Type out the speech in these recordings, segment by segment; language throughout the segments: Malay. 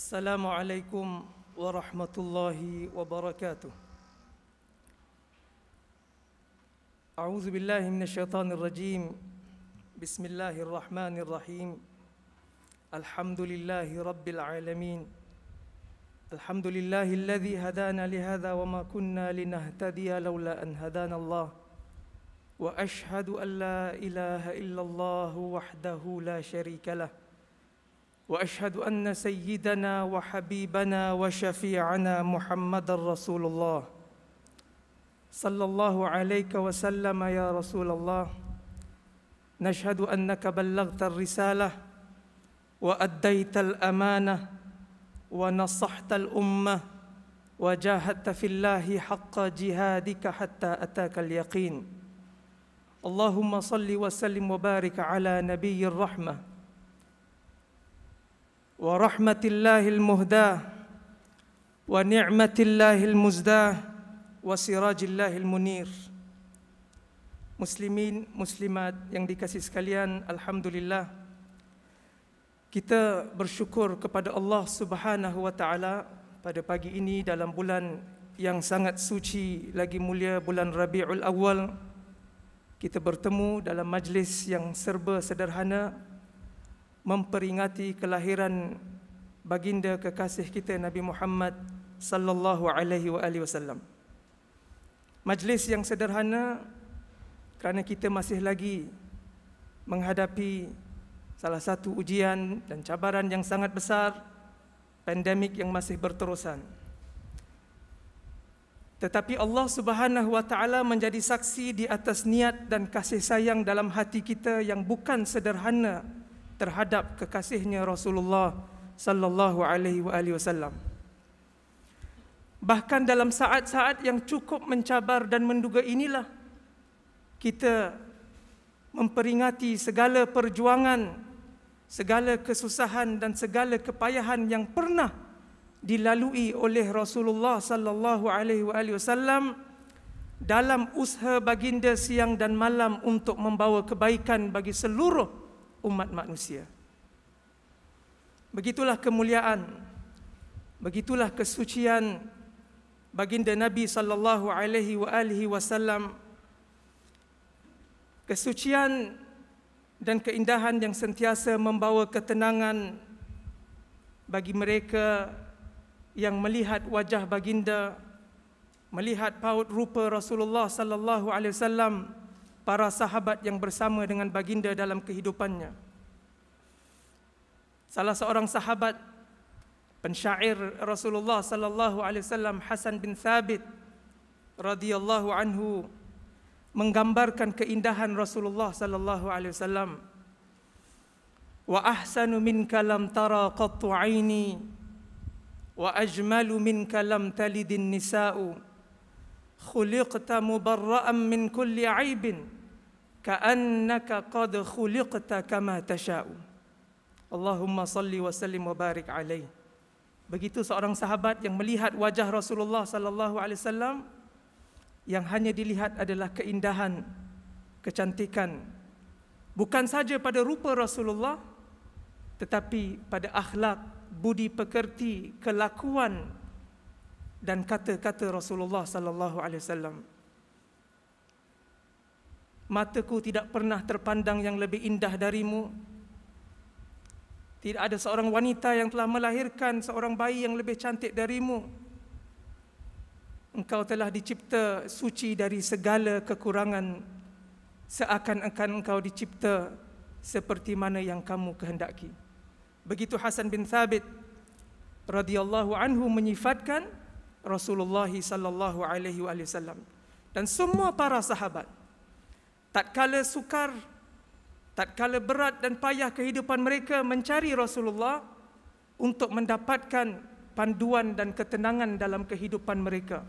السلام عليكم ورحمة الله وبركاته أعوذ بالله من الشيطان الرجيم بسم الله الرحمن الرحيم الحمد لله رب العالمين الحمد لله الذي هدانا لهذا وما كنا لنهتدي لولا أن هدانا الله وأشهد أن لا إله إلا الله وحده لا شريك له واشهد ان سيدنا وحبيبنا وشفيعنا محمد رسول الله صلى الله عليك وسلم يا رسول الله نشهد انك بلغت الرساله واديت الامانه ونصحت الامه وجاهدت في الله حق جهادك حتى اتاك اليقين اللهم صل وسلم وبارك على نبي الرحمه ورحمة الله المهدى ونعمة الله المزدى وسراج الله المنير مسلمين مسلمات yang dikasih sekalian alhamdulillah kita bersyukur kepada Allah Subhanahu wa taala pada pagi ini dalam bulan yang sangat suci lagi mulia bulan Rabiul Awal kita bertemu dalam majlis yang serba sederhana memperingati kelahiran baginda kekasih kita Nabi Muhammad sallallahu alaihi wasallam. Majlis yang sederhana kerana kita masih lagi menghadapi salah satu ujian dan cabaran yang sangat besar pandemik yang masih berterusan. Tetapi Allah Subhanahu wa taala menjadi saksi di atas niat dan kasih sayang dalam hati kita yang bukan sederhana terhadap kekasihnya Rasulullah sallallahu alaihi wa alihi wasallam. Bahkan dalam saat-saat yang cukup mencabar dan menduga inilah kita memperingati segala perjuangan, segala kesusahan dan segala kepayahan yang pernah dilalui oleh Rasulullah sallallahu alaihi wa alihi wasallam dalam usaha baginda siang dan malam untuk membawa kebaikan bagi seluruh umat manusia. Begitulah kemuliaan, begitulah kesucian baginda Nabi sallallahu alaihi wa alihi wasallam. Kesucian dan keindahan yang sentiasa membawa ketenangan bagi mereka yang melihat wajah baginda, melihat paut rupa Rasulullah sallallahu alaihi wasallam para sahabat yang bersama dengan baginda dalam kehidupannya. Salah seorang sahabat pensyair Rasulullah sallallahu alaihi wasallam Hasan bin Thabit radhiyallahu anhu menggambarkan keindahan Rasulullah sallallahu alaihi wasallam wa ahsanu min kalam tara qattu aini wa ajmalu min kalam talidin nisa'u خلقت مبرأ من كل qad كأنك kama خلقت Allahumma salli wa sallim wa barik عليه Begitu seorang sahabat yang melihat wajah Rasulullah sallallahu alaihi wasallam yang hanya dilihat adalah keindahan, kecantikan. Bukan saja pada rupa Rasulullah tetapi pada akhlak, budi pekerti, kelakuan dan kata-kata Rasulullah sallallahu alaihi wasallam. Mataku tidak pernah terpandang yang lebih indah darimu. Tidak ada seorang wanita yang telah melahirkan seorang bayi yang lebih cantik darimu. Engkau telah dicipta suci dari segala kekurangan seakan-akan engkau dicipta seperti mana yang kamu kehendaki. Begitu Hasan bin Thabit radhiyallahu anhu menyifatkan Rasulullah sallallahu alaihi wasallam dan semua para sahabat. tak kala sukar, tak kala berat dan payah kehidupan mereka mencari Rasulullah untuk mendapatkan panduan dan ketenangan dalam kehidupan mereka.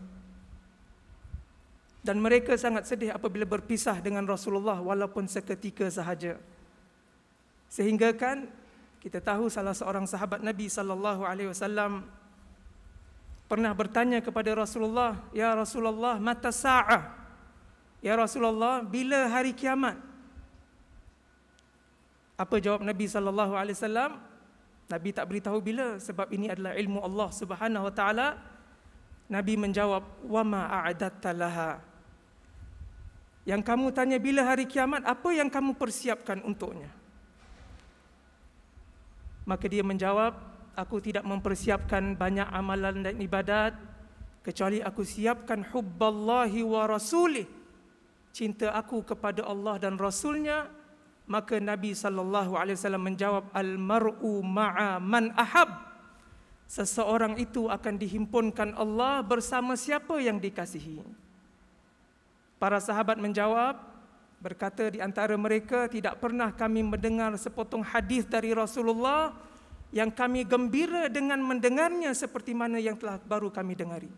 Dan mereka sangat sedih apabila berpisah dengan Rasulullah walaupun seketika sahaja. Sehingga kan kita tahu salah seorang sahabat Nabi sallallahu alaihi wasallam pernah bertanya kepada Rasulullah, "Ya Rasulullah, mata sa'ah?" "Ya Rasulullah, bila hari kiamat?" Apa jawab Nabi sallallahu alaihi wasallam? Nabi tak beritahu bila sebab ini adalah ilmu Allah Subhanahu wa taala. Nabi menjawab, "Wa ma a'adatta laha?" Yang kamu tanya bila hari kiamat, apa yang kamu persiapkan untuknya? Maka dia menjawab, aku tidak mempersiapkan banyak amalan dan ibadat kecuali aku siapkan hubballahi wa rasulih cinta aku kepada Allah dan rasulnya maka Nabi sallallahu alaihi wasallam menjawab al mar'u ma'a man ahab seseorang itu akan dihimpunkan Allah bersama siapa yang dikasihi para sahabat menjawab berkata di antara mereka tidak pernah kami mendengar sepotong hadis dari Rasulullah yang kami gembira dengan mendengarnya seperti mana yang telah baru kami dengari.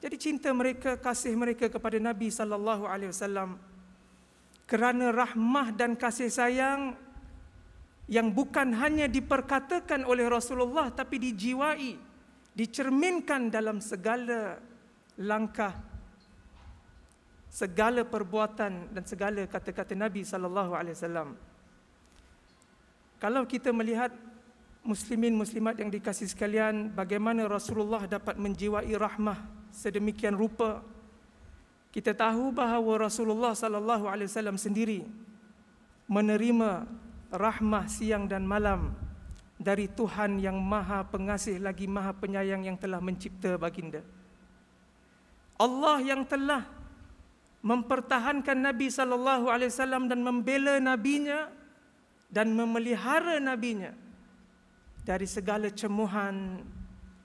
Jadi cinta mereka, kasih mereka kepada Nabi sallallahu alaihi wasallam kerana rahmah dan kasih sayang yang bukan hanya diperkatakan oleh Rasulullah tapi dijiwai, dicerminkan dalam segala langkah, segala perbuatan dan segala kata-kata Nabi sallallahu alaihi wasallam. Kalau kita melihat muslimin muslimat yang dikasih sekalian bagaimana Rasulullah dapat menjiwai rahmah sedemikian rupa kita tahu bahawa Rasulullah sallallahu alaihi wasallam sendiri menerima rahmah siang dan malam dari Tuhan yang Maha Pengasih lagi Maha Penyayang yang telah mencipta baginda Allah yang telah mempertahankan Nabi sallallahu alaihi wasallam dan membela nabinya dan memelihara nabinya dari segala cemuhan,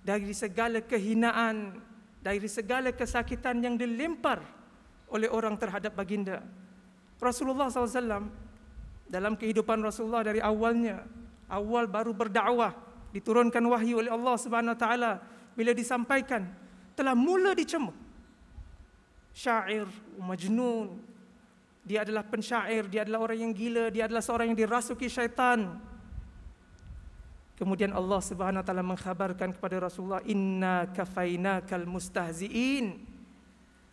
dari segala kehinaan, dari segala kesakitan yang dilempar oleh orang terhadap baginda. Rasulullah SAW dalam kehidupan Rasulullah dari awalnya, awal baru berdakwah diturunkan wahyu oleh Allah Subhanahu Wa Taala bila disampaikan telah mula dicemuh. Syair, majnun, dia adalah pensyair, dia adalah orang yang gila, dia adalah seorang yang dirasuki syaitan. Kemudian Allah Subhanahu wa taala mengkhabarkan kepada Rasulullah inna kafainakal mustahziin.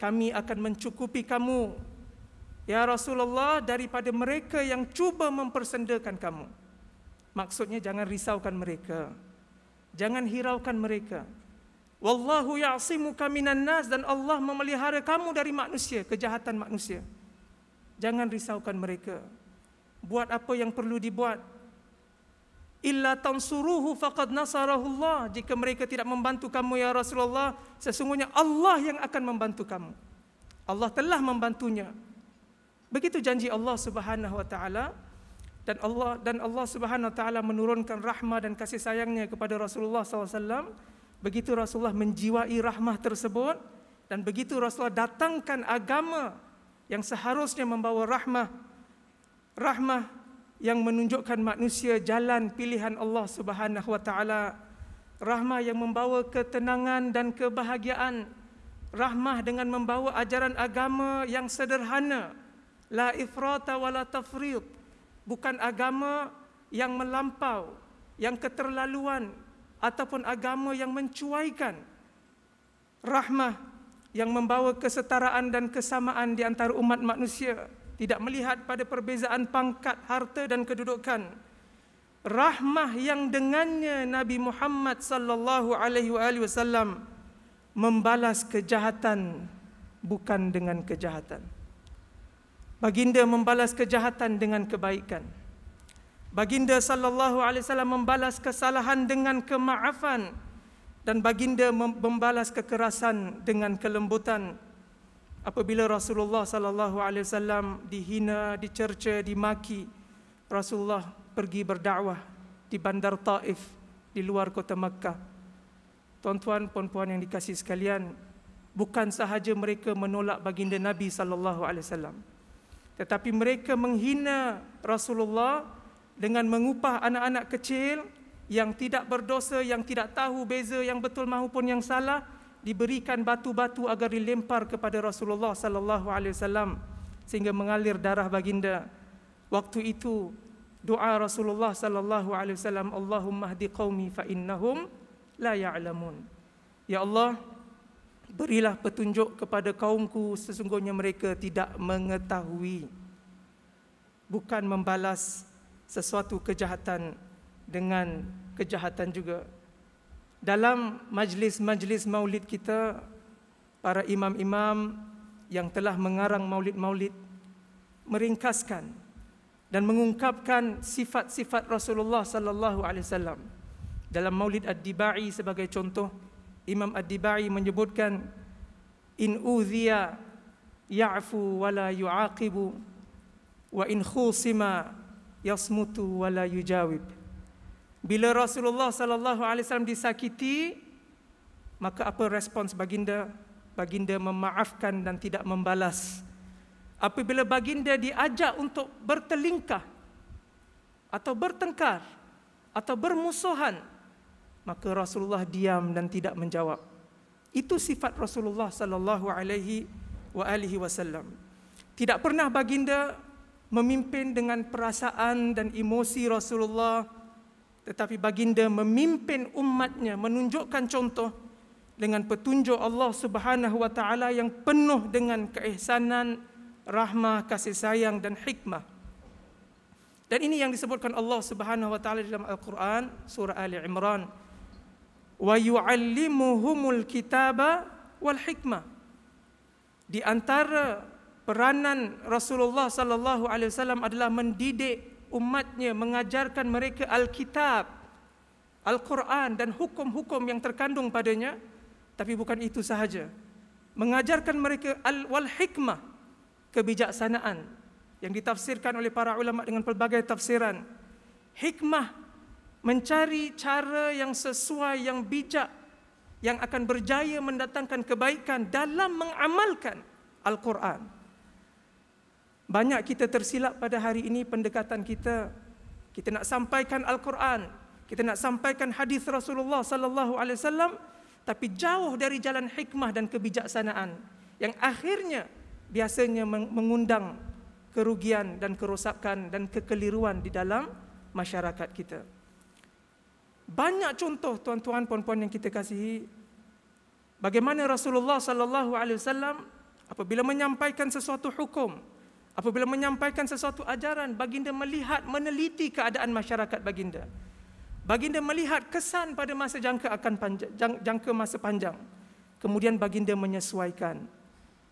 Kami akan mencukupi kamu ya Rasulullah daripada mereka yang cuba mempersendakan kamu. Maksudnya jangan risaukan mereka. Jangan hiraukan mereka. Wallahu ya'simuka minan nas dan Allah memelihara kamu dari manusia, kejahatan manusia. Jangan risaukan mereka. Buat apa yang perlu dibuat, illa tansuruhu faqad Allah jika mereka tidak membantu kamu ya Rasulullah sesungguhnya Allah yang akan membantu kamu Allah telah membantunya begitu janji Allah Subhanahu wa taala dan Allah dan Allah Subhanahu wa taala menurunkan rahmah dan kasih sayangnya kepada Rasulullah SAW begitu Rasulullah menjiwai rahmah tersebut dan begitu Rasulullah datangkan agama yang seharusnya membawa rahmah rahmah yang menunjukkan manusia jalan pilihan Allah Subhanahu wa taala. Rahmah yang membawa ketenangan dan kebahagiaan. Rahmah dengan membawa ajaran agama yang sederhana. La ifrata wa la Bukan agama yang melampau, yang keterlaluan ataupun agama yang mencuaikan. Rahmah yang membawa kesetaraan dan kesamaan di antara umat manusia tidak melihat pada perbezaan pangkat, harta dan kedudukan. Rahmah yang dengannya Nabi Muhammad sallallahu alaihi wasallam membalas kejahatan bukan dengan kejahatan. Baginda membalas kejahatan dengan kebaikan. Baginda sallallahu alaihi wasallam membalas kesalahan dengan kemaafan dan baginda membalas kekerasan dengan kelembutan apabila Rasulullah sallallahu alaihi wasallam dihina, dicerca, dimaki, Rasulullah pergi berdakwah di bandar Taif di luar kota Mekah. Tuan-tuan, puan-puan yang dikasihi sekalian, bukan sahaja mereka menolak baginda Nabi sallallahu alaihi wasallam. Tetapi mereka menghina Rasulullah dengan mengupah anak-anak kecil yang tidak berdosa, yang tidak tahu beza yang betul maupun yang salah, diberikan batu-batu agar dilempar kepada Rasulullah sallallahu alaihi wasallam sehingga mengalir darah baginda. Waktu itu doa Rasulullah sallallahu alaihi wasallam Allahumma hdi qaumi fa innahum la ya'lamun. Ya Allah, berilah petunjuk kepada kaumku sesungguhnya mereka tidak mengetahui. Bukan membalas sesuatu kejahatan dengan kejahatan juga dalam majlis-majlis maulid kita para imam-imam yang telah mengarang maulid-maulid meringkaskan dan mengungkapkan sifat-sifat Rasulullah sallallahu alaihi wasallam dalam Maulid Ad-Dibai sebagai contoh Imam Ad-Dibai menyebutkan in udhiya ya'fu wa la yu'aqibu wa in khusima yasmutu wa la yujawib bila Rasulullah sallallahu alaihi wasallam disakiti, maka apa respons baginda? Baginda memaafkan dan tidak membalas. Apabila baginda diajak untuk bertelingkah atau bertengkar atau bermusuhan, maka Rasulullah diam dan tidak menjawab. Itu sifat Rasulullah sallallahu alaihi wa alihi wasallam. Tidak pernah baginda memimpin dengan perasaan dan emosi Rasulullah tetapi baginda memimpin umatnya menunjukkan contoh dengan petunjuk Allah Subhanahu wa taala yang penuh dengan keihsanan, rahmah, kasih sayang dan hikmah. Dan ini yang disebutkan Allah Subhanahu wa taala dalam Al-Qur'an surah Ali Imran. Wa yu'allimuhumul kitaba wal hikmah. Di antara peranan Rasulullah sallallahu alaihi wasallam adalah mendidik umatnya mengajarkan mereka Alkitab, Al-Quran dan hukum-hukum yang terkandung padanya, tapi bukan itu sahaja. Mengajarkan mereka al wal hikmah, kebijaksanaan yang ditafsirkan oleh para ulama dengan pelbagai tafsiran. Hikmah mencari cara yang sesuai yang bijak yang akan berjaya mendatangkan kebaikan dalam mengamalkan Al-Quran. Banyak kita tersilap pada hari ini pendekatan kita. Kita nak sampaikan Al-Quran, kita nak sampaikan hadis Rasulullah sallallahu alaihi wasallam tapi jauh dari jalan hikmah dan kebijaksanaan yang akhirnya biasanya mengundang kerugian dan kerosakan dan kekeliruan di dalam masyarakat kita. Banyak contoh tuan-tuan puan-puan yang kita kasihi bagaimana Rasulullah sallallahu alaihi wasallam apabila menyampaikan sesuatu hukum Apabila menyampaikan sesuatu ajaran, baginda melihat, meneliti keadaan masyarakat baginda. Baginda melihat kesan pada masa jangka akan panjang, jangka masa panjang. Kemudian baginda menyesuaikan.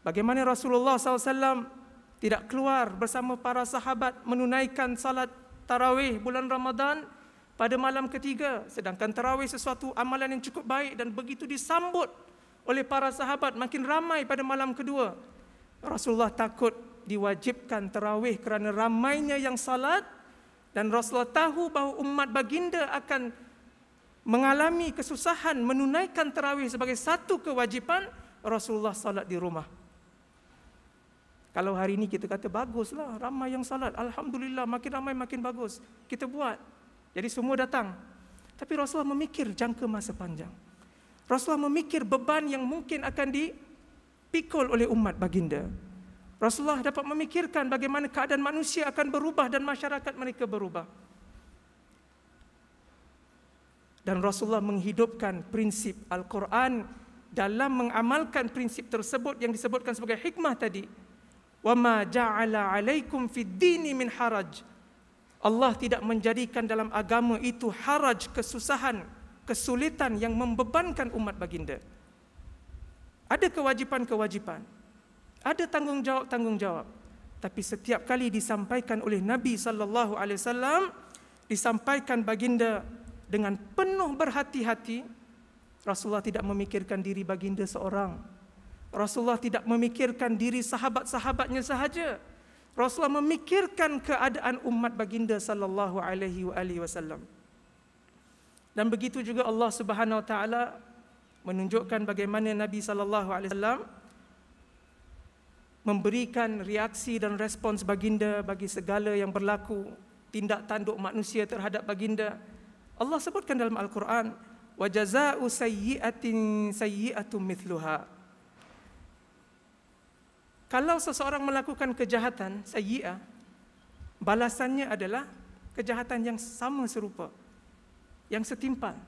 Bagaimana Rasulullah SAW tidak keluar bersama para sahabat menunaikan salat tarawih bulan Ramadan pada malam ketiga. Sedangkan tarawih sesuatu amalan yang cukup baik dan begitu disambut oleh para sahabat makin ramai pada malam kedua. Rasulullah takut diwajibkan terawih kerana ramainya yang salat dan Rasulullah tahu bahawa umat baginda akan mengalami kesusahan menunaikan terawih sebagai satu kewajipan Rasulullah salat di rumah. Kalau hari ini kita kata baguslah ramai yang salat, alhamdulillah makin ramai makin bagus. Kita buat. Jadi semua datang. Tapi Rasulullah memikir jangka masa panjang. Rasulullah memikir beban yang mungkin akan dipikul oleh umat baginda. Rasulullah dapat memikirkan bagaimana keadaan manusia akan berubah dan masyarakat mereka berubah. Dan Rasulullah menghidupkan prinsip Al-Quran dalam mengamalkan prinsip tersebut yang disebutkan sebagai hikmah tadi. وَمَا جَعَلَ عَلَيْكُمْ فِي الدِّينِ مِنْ Allah tidak menjadikan dalam agama itu haraj, kesusahan, kesulitan yang membebankan umat baginda. Ada kewajipan-kewajipan. Ada tanggungjawab tanggungjawab. Tapi setiap kali disampaikan oleh Nabi sallallahu alaihi wasallam disampaikan baginda dengan penuh berhati-hati Rasulullah tidak memikirkan diri baginda seorang. Rasulullah tidak memikirkan diri sahabat-sahabatnya sahaja. Rasulullah memikirkan keadaan umat baginda sallallahu alaihi wa alihi wasallam. Dan begitu juga Allah Subhanahu wa taala menunjukkan bagaimana Nabi sallallahu alaihi wasallam memberikan reaksi dan respons baginda bagi segala yang berlaku tindak tanduk manusia terhadap baginda Allah sebutkan dalam Al-Quran wa jazaa'u sayyi'atin sayyi'atun mithluha kalau seseorang melakukan kejahatan sayyi'ah balasannya adalah kejahatan yang sama serupa yang setimpal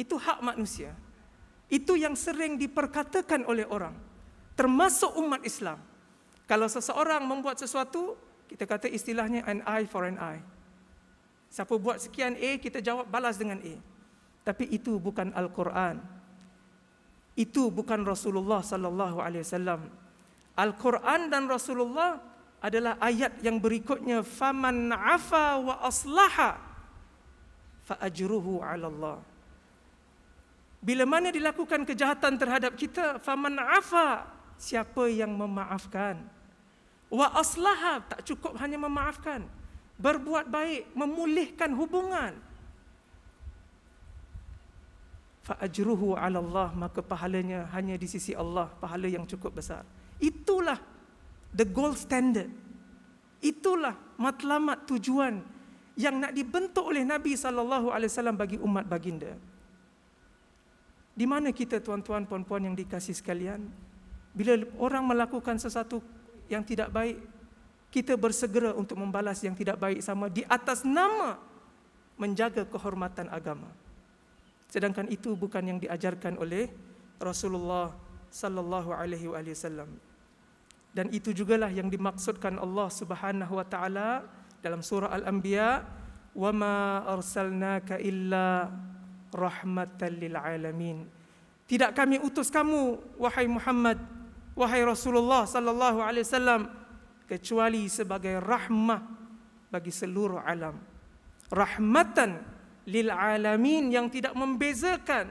itu hak manusia itu yang sering diperkatakan oleh orang termasuk umat Islam kalau seseorang membuat sesuatu, kita kata istilahnya an eye for an eye. Siapa buat sekian A, kita jawab balas dengan A. Tapi itu bukan Al-Quran. Itu bukan Rasulullah sallallahu alaihi wasallam. Al-Quran dan Rasulullah adalah ayat yang berikutnya faman afa wa aslaha fa ajruhu ala Allah. Bila mana dilakukan kejahatan terhadap kita, faman afa siapa yang memaafkan? wa aslaha tak cukup hanya memaafkan berbuat baik memulihkan hubungan fa ajruhu ala Allah maka pahalanya hanya di sisi Allah pahala yang cukup besar itulah the gold standard itulah matlamat tujuan yang nak dibentuk oleh Nabi saw bagi umat baginda di mana kita tuan-tuan puan-puan yang dikasih sekalian bila orang melakukan sesuatu yang tidak baik kita bersegera untuk membalas yang tidak baik sama di atas nama menjaga kehormatan agama sedangkan itu bukan yang diajarkan oleh Rasulullah sallallahu alaihi wasallam dan itu jugalah yang dimaksudkan Allah Subhanahu wa taala dalam surah al-anbiya wa ma arsalnaka illa rahmatan lil alamin tidak kami utus kamu wahai Muhammad wahai Rasulullah sallallahu alaihi wasallam kecuali sebagai rahmah bagi seluruh alam. Rahmatan lil alamin yang tidak membezakan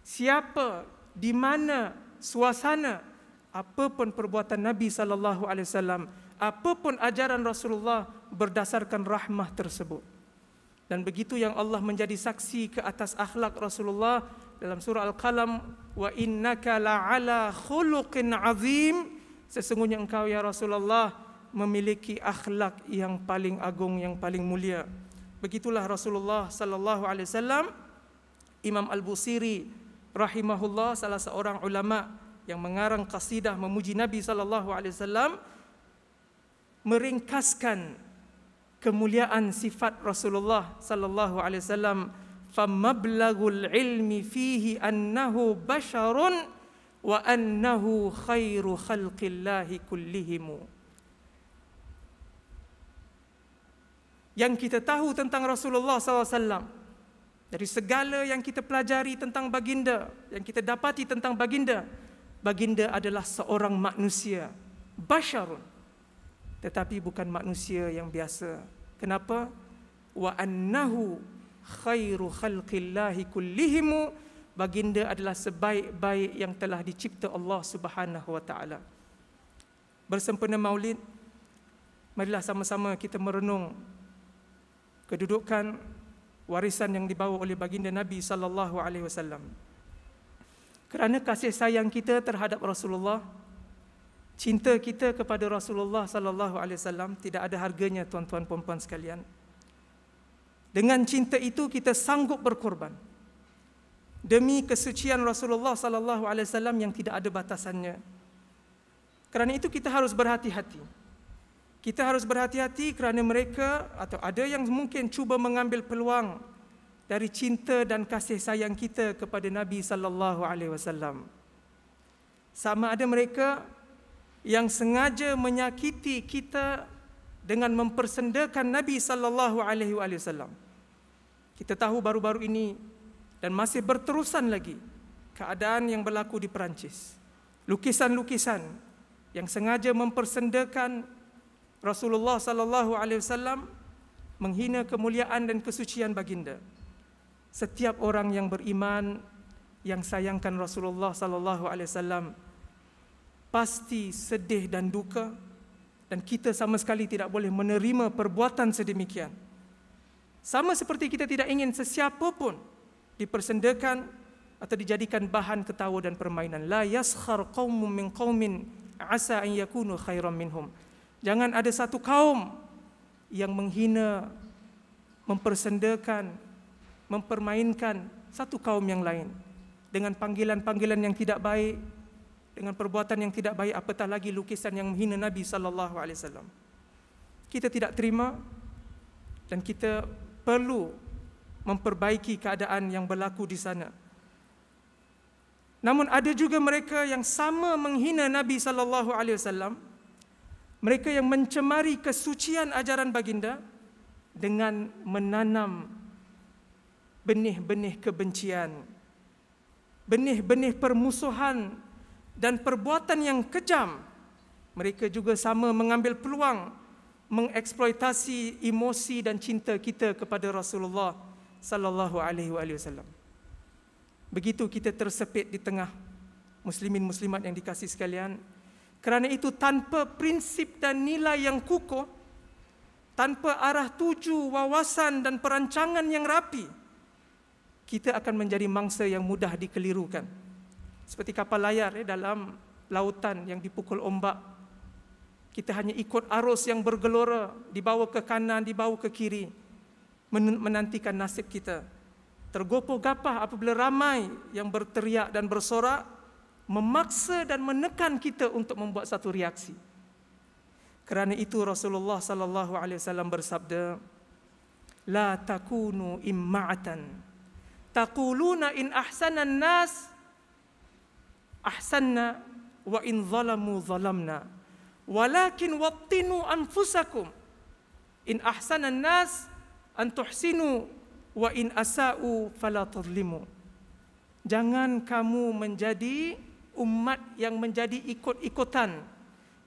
siapa, di mana, suasana, apapun perbuatan Nabi sallallahu alaihi wasallam, apapun ajaran Rasulullah berdasarkan rahmah tersebut. Dan begitu yang Allah menjadi saksi ke atas akhlak Rasulullah dalam surah Al-Qalam wa innaka la'ala khuluqin azim sesungguhnya engkau ya Rasulullah memiliki akhlak yang paling agung yang paling mulia begitulah Rasulullah sallallahu alaihi wasallam Imam Al-Busiri rahimahullah salah seorang ulama yang mengarang kasidah memuji Nabi sallallahu alaihi wasallam meringkaskan kemuliaan sifat Rasulullah sallallahu alaihi wasallam فَمَبْلَغُ الْعِلْمِ فِيهِ أَنَّهُ بَشَرٌ وَأَنَّهُ خَيْرُ خَلْقِ اللَّهِ كُلِّهِمُ Yang kita tahu tentang Rasulullah SAW Dari segala yang kita pelajari tentang baginda Yang kita dapati tentang baginda Baginda adalah seorang manusia Basharun Tetapi bukan manusia yang biasa Kenapa? Wa annahu khairu khalqillahi kullihim baginda adalah sebaik-baik yang telah dicipta Allah Subhanahu wa taala bersempena maulid marilah sama-sama kita merenung kedudukan warisan yang dibawa oleh baginda Nabi sallallahu alaihi wasallam kerana kasih sayang kita terhadap Rasulullah cinta kita kepada Rasulullah sallallahu alaihi wasallam tidak ada harganya tuan-tuan puan-puan sekalian dengan cinta itu kita sanggup berkorban. Demi kesucian Rasulullah sallallahu alaihi wasallam yang tidak ada batasannya. Kerana itu kita harus berhati-hati. Kita harus berhati-hati kerana mereka atau ada yang mungkin cuba mengambil peluang dari cinta dan kasih sayang kita kepada Nabi sallallahu alaihi wasallam. Sama ada mereka yang sengaja menyakiti kita dengan mempersendakan Nabi sallallahu alaihi wasallam. Kita tahu baru-baru ini dan masih berterusan lagi keadaan yang berlaku di Perancis. Lukisan-lukisan yang sengaja mempersendakan Rasulullah sallallahu alaihi wasallam menghina kemuliaan dan kesucian baginda. Setiap orang yang beriman yang sayangkan Rasulullah sallallahu alaihi wasallam pasti sedih dan duka dan kita sama sekali tidak boleh menerima perbuatan sedemikian. Sama seperti kita tidak ingin sesiapa pun dipersendakan atau dijadikan bahan ketawa dan permainan. La yaskhar qaumun min qaumin asa an yakunu khairan minhum. Jangan ada satu kaum yang menghina, mempersendakan, mempermainkan satu kaum yang lain dengan panggilan-panggilan yang tidak baik, dengan perbuatan yang tidak baik apatah lagi lukisan yang menghina Nabi saw. Kita tidak terima dan kita perlu memperbaiki keadaan yang berlaku di sana. Namun ada juga mereka yang sama menghina Nabi sallallahu alaihi wasallam. Mereka yang mencemari kesucian ajaran baginda dengan menanam benih-benih kebencian, benih-benih permusuhan dan perbuatan yang kejam. Mereka juga sama mengambil peluang mengeksploitasi emosi dan cinta kita kepada Rasulullah sallallahu alaihi wasallam. Begitu kita tersepit di tengah muslimin muslimat yang dikasih sekalian, kerana itu tanpa prinsip dan nilai yang kukuh, tanpa arah tuju, wawasan dan perancangan yang rapi, kita akan menjadi mangsa yang mudah dikelirukan. Seperti kapal layar eh, dalam lautan yang dipukul ombak kita hanya ikut arus yang bergelora, dibawa ke kanan, dibawa ke kiri, menantikan nasib kita. Tergopoh gapah apabila ramai yang berteriak dan bersorak, memaksa dan menekan kita untuk membuat satu reaksi. Kerana itu Rasulullah sallallahu alaihi wasallam bersabda, "La takunu imma'atan. takuluna in ahsana an-nas ahsanna wa in zalamu zalamna." Walakin wattinu anfusakum in ahsana an-nas an tuhsinu wa in asa'u fala tadhlimu. Jangan kamu menjadi umat yang menjadi ikut-ikutan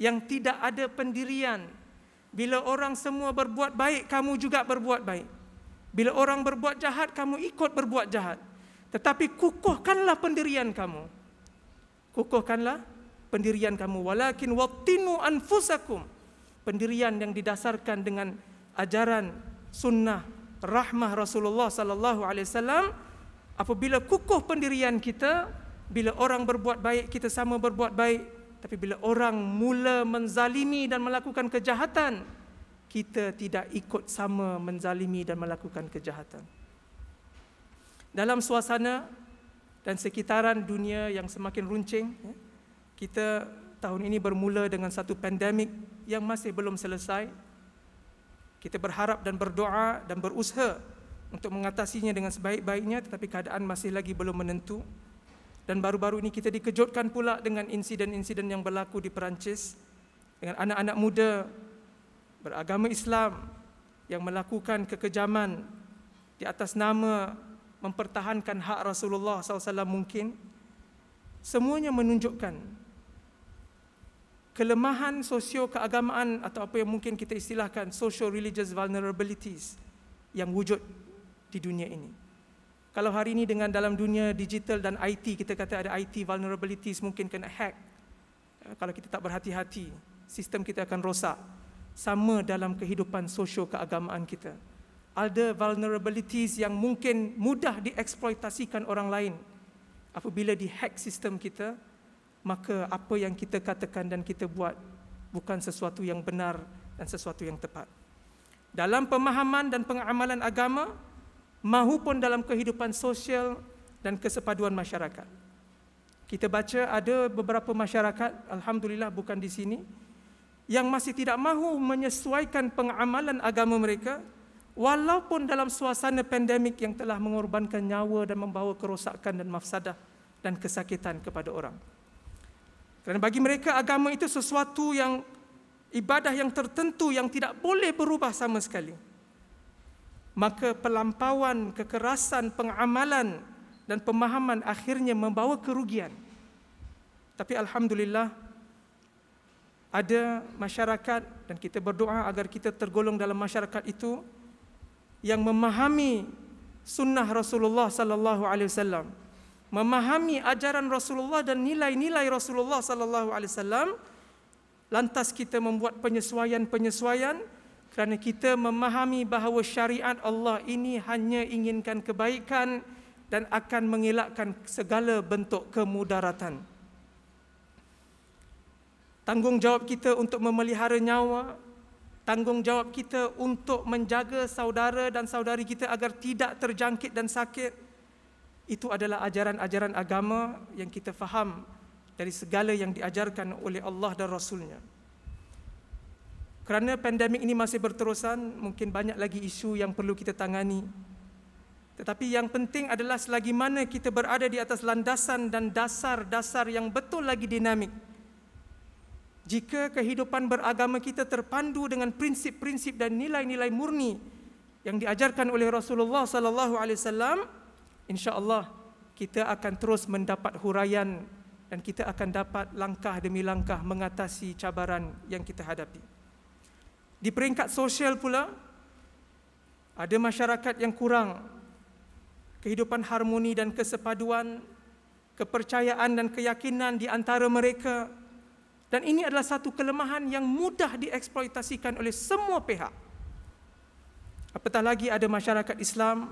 yang tidak ada pendirian. Bila orang semua berbuat baik, kamu juga berbuat baik. Bila orang berbuat jahat, kamu ikut berbuat jahat. Tetapi kukuhkanlah pendirian kamu. Kukuhkanlah pendirian kamu walakin watinu anfusakum pendirian yang didasarkan dengan ajaran sunnah rahmah Rasulullah sallallahu alaihi wasallam apabila kukuh pendirian kita bila orang berbuat baik kita sama berbuat baik tapi bila orang mula menzalimi dan melakukan kejahatan kita tidak ikut sama menzalimi dan melakukan kejahatan dalam suasana dan sekitaran dunia yang semakin runcing eh, kita tahun ini bermula dengan satu pandemik yang masih belum selesai. Kita berharap dan berdoa dan berusaha untuk mengatasinya dengan sebaik-baiknya tetapi keadaan masih lagi belum menentu. Dan baru-baru ini kita dikejutkan pula dengan insiden-insiden yang berlaku di Perancis dengan anak-anak muda beragama Islam yang melakukan kekejaman di atas nama mempertahankan hak Rasulullah SAW mungkin semuanya menunjukkan kelemahan sosio keagamaan atau apa yang mungkin kita istilahkan social religious vulnerabilities yang wujud di dunia ini. Kalau hari ini dengan dalam dunia digital dan IT kita kata ada IT vulnerabilities mungkin kena hack. Eh, kalau kita tak berhati-hati, sistem kita akan rosak. Sama dalam kehidupan sosio keagamaan kita. Ada vulnerabilities yang mungkin mudah dieksploitasikan orang lain apabila di hack sistem kita maka apa yang kita katakan dan kita buat bukan sesuatu yang benar dan sesuatu yang tepat. Dalam pemahaman dan pengamalan agama mahupun dalam kehidupan sosial dan kesepaduan masyarakat. Kita baca ada beberapa masyarakat, Alhamdulillah bukan di sini, yang masih tidak mahu menyesuaikan pengamalan agama mereka walaupun dalam suasana pandemik yang telah mengorbankan nyawa dan membawa kerosakan dan mafsadah dan kesakitan kepada orang. Kerana bagi mereka agama itu sesuatu yang ibadah yang tertentu yang tidak boleh berubah sama sekali. Maka pelampauan kekerasan pengamalan dan pemahaman akhirnya membawa kerugian. Tapi alhamdulillah ada masyarakat dan kita berdoa agar kita tergolong dalam masyarakat itu yang memahami sunnah Rasulullah sallallahu alaihi wasallam memahami ajaran Rasulullah dan nilai-nilai Rasulullah sallallahu alaihi wasallam lantas kita membuat penyesuaian-penyesuaian kerana kita memahami bahawa syariat Allah ini hanya inginkan kebaikan dan akan mengelakkan segala bentuk kemudaratan tanggungjawab kita untuk memelihara nyawa tanggungjawab kita untuk menjaga saudara dan saudari kita agar tidak terjangkit dan sakit itu adalah ajaran-ajaran agama yang kita faham dari segala yang diajarkan oleh Allah dan Rasulnya. Kerana pandemik ini masih berterusan, mungkin banyak lagi isu yang perlu kita tangani. Tetapi yang penting adalah selagi mana kita berada di atas landasan dan dasar-dasar yang betul lagi dinamik. Jika kehidupan beragama kita terpandu dengan prinsip-prinsip dan nilai-nilai murni yang diajarkan oleh Rasulullah sallallahu alaihi wasallam, insyaallah kita akan terus mendapat huraian dan kita akan dapat langkah demi langkah mengatasi cabaran yang kita hadapi. Di peringkat sosial pula ada masyarakat yang kurang kehidupan harmoni dan kesepaduan, kepercayaan dan keyakinan di antara mereka dan ini adalah satu kelemahan yang mudah dieksploitasikan oleh semua pihak. Apatah lagi ada masyarakat Islam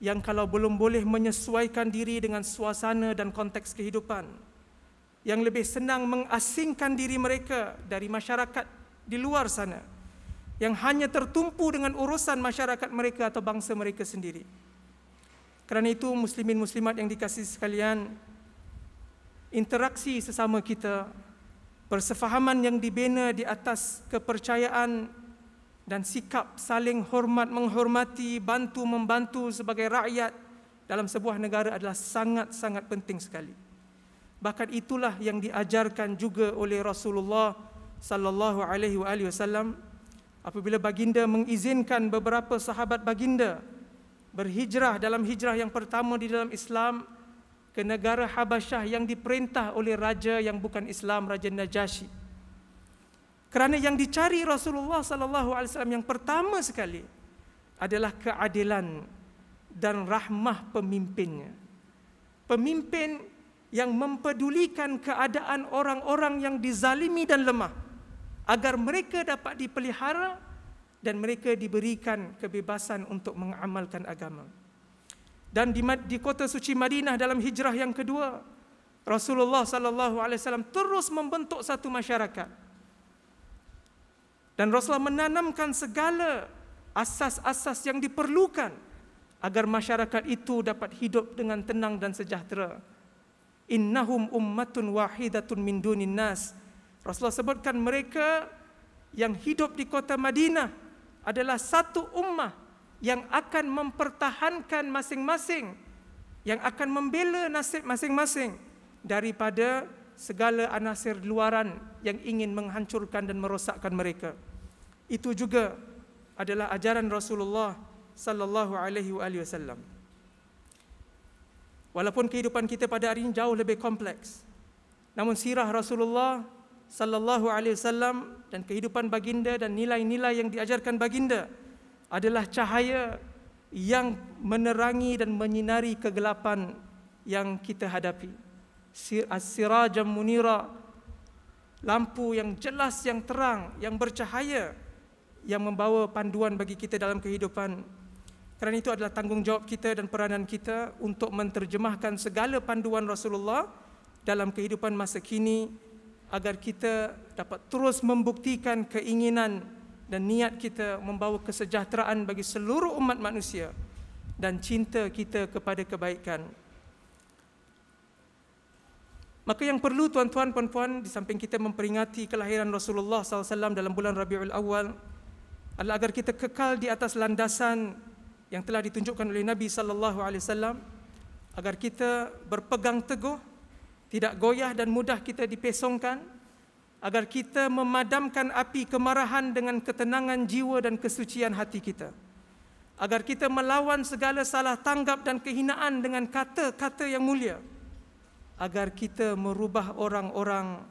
yang kalau belum boleh menyesuaikan diri dengan suasana dan konteks kehidupan yang lebih senang mengasingkan diri mereka dari masyarakat di luar sana yang hanya tertumpu dengan urusan masyarakat mereka atau bangsa mereka sendiri kerana itu muslimin muslimat yang dikasihi sekalian interaksi sesama kita persefahaman yang dibina di atas kepercayaan dan sikap saling hormat menghormati bantu membantu sebagai rakyat dalam sebuah negara adalah sangat-sangat penting sekali. Bahkan itulah yang diajarkan juga oleh Rasulullah sallallahu alaihi wasallam apabila baginda mengizinkan beberapa sahabat baginda berhijrah dalam hijrah yang pertama di dalam Islam ke negara Habasyah yang diperintah oleh raja yang bukan Islam raja Najasyi. Kerana yang dicari Rasulullah sallallahu alaihi wasallam yang pertama sekali adalah keadilan dan rahmah pemimpinnya. Pemimpin yang mempedulikan keadaan orang-orang yang dizalimi dan lemah agar mereka dapat dipelihara dan mereka diberikan kebebasan untuk mengamalkan agama. Dan di, di kota suci Madinah dalam hijrah yang kedua, Rasulullah sallallahu alaihi wasallam terus membentuk satu masyarakat dan Rasulullah menanamkan segala asas-asas yang diperlukan agar masyarakat itu dapat hidup dengan tenang dan sejahtera. Innahum ummatun wahidatun min dunin nas. Rasulullah sebutkan mereka yang hidup di kota Madinah adalah satu ummah yang akan mempertahankan masing-masing yang akan membela nasib masing-masing daripada segala anasir luaran yang ingin menghancurkan dan merosakkan mereka. Itu juga adalah ajaran Rasulullah sallallahu alaihi wasallam. Walaupun kehidupan kita pada hari ini jauh lebih kompleks, namun sirah Rasulullah sallallahu alaihi wasallam dan kehidupan baginda dan nilai-nilai yang diajarkan baginda adalah cahaya yang menerangi dan menyinari kegelapan yang kita hadapi. As-sirajam munira lampu yang jelas yang terang yang bercahaya yang membawa panduan bagi kita dalam kehidupan. Kerana itu adalah tanggungjawab kita dan peranan kita untuk menterjemahkan segala panduan Rasulullah dalam kehidupan masa kini agar kita dapat terus membuktikan keinginan dan niat kita membawa kesejahteraan bagi seluruh umat manusia dan cinta kita kepada kebaikan. Maka yang perlu tuan-tuan puan-puan di samping kita memperingati kelahiran Rasulullah Sallallahu Alaihi Wasallam dalam bulan Rabiul Awal, adalah agar kita kekal di atas landasan yang telah ditunjukkan oleh Nabi sallallahu alaihi wasallam agar kita berpegang teguh tidak goyah dan mudah kita dipesongkan agar kita memadamkan api kemarahan dengan ketenangan jiwa dan kesucian hati kita agar kita melawan segala salah tanggap dan kehinaan dengan kata-kata yang mulia agar kita merubah orang-orang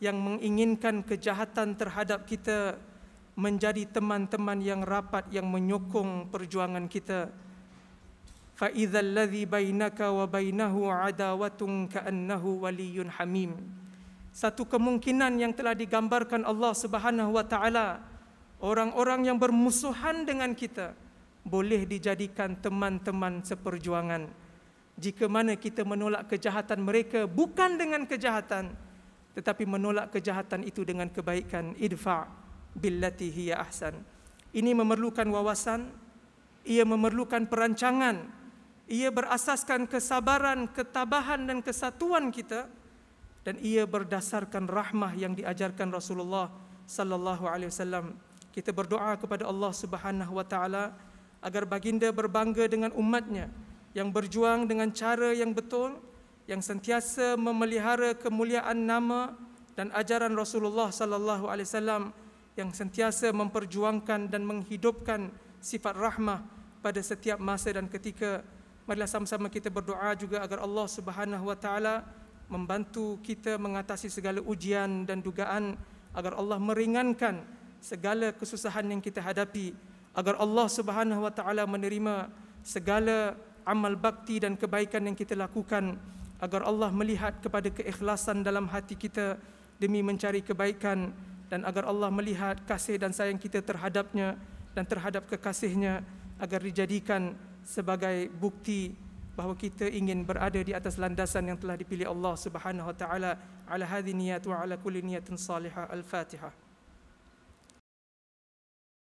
yang menginginkan kejahatan terhadap kita menjadi teman-teman yang rapat yang menyokong perjuangan kita. Fa idzal ladzi bainaka wa bainahu adawatun ka'annahu waliyyun hamim. Satu kemungkinan yang telah digambarkan Allah Subhanahu wa taala orang-orang yang bermusuhan dengan kita boleh dijadikan teman-teman seperjuangan. Jika mana kita menolak kejahatan mereka bukan dengan kejahatan tetapi menolak kejahatan itu dengan kebaikan idfa' billati hiya ahsan. Ini memerlukan wawasan, ia memerlukan perancangan, ia berasaskan kesabaran, ketabahan dan kesatuan kita dan ia berdasarkan rahmah yang diajarkan Rasulullah sallallahu alaihi wasallam. Kita berdoa kepada Allah Subhanahu wa taala agar baginda berbangga dengan umatnya yang berjuang dengan cara yang betul yang sentiasa memelihara kemuliaan nama dan ajaran Rasulullah sallallahu alaihi wasallam yang sentiasa memperjuangkan dan menghidupkan sifat rahmah pada setiap masa dan ketika. Marilah sama-sama kita berdoa juga agar Allah Subhanahu wa taala membantu kita mengatasi segala ujian dan dugaan agar Allah meringankan segala kesusahan yang kita hadapi agar Allah Subhanahu wa taala menerima segala amal bakti dan kebaikan yang kita lakukan agar Allah melihat kepada keikhlasan dalam hati kita demi mencari kebaikan dan agar Allah melihat kasih dan sayang kita terhadapnya dan terhadap kekasihnya agar dijadikan sebagai bukti bahawa kita ingin berada di atas landasan yang telah dipilih Allah Subhanahu wa taala ala hadhi niyyat wa ala kulli niyatin salihah al-fatihah